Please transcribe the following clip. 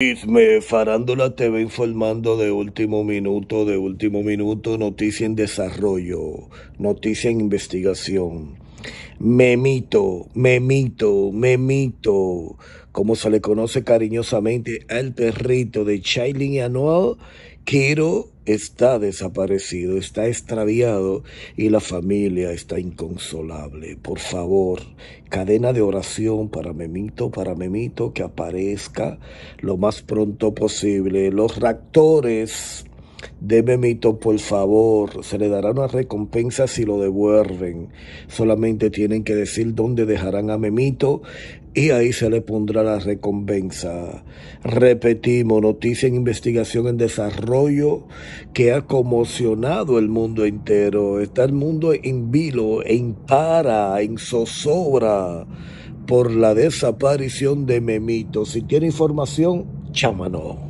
Chisme, Farándula TV informando de último minuto, de último minuto, noticia en desarrollo, noticia en investigación. Memito, Memito, Memito, como se le conoce cariñosamente al perrito de Chailin Anual Quiro está desaparecido, está extraviado y la familia está inconsolable. Por favor, cadena de oración para Memito, para Memito, que aparezca lo más pronto posible. Los raptores de Memito, por favor, se le dará una recompensa si lo devuelven. Solamente tienen que decir dónde dejarán a Memito y ahí se le pondrá la recompensa. Repetimos, noticia en investigación en desarrollo que ha conmocionado el mundo entero. Está el mundo en vilo, en para, en zozobra por la desaparición de Memito. Si tiene información, chámanos.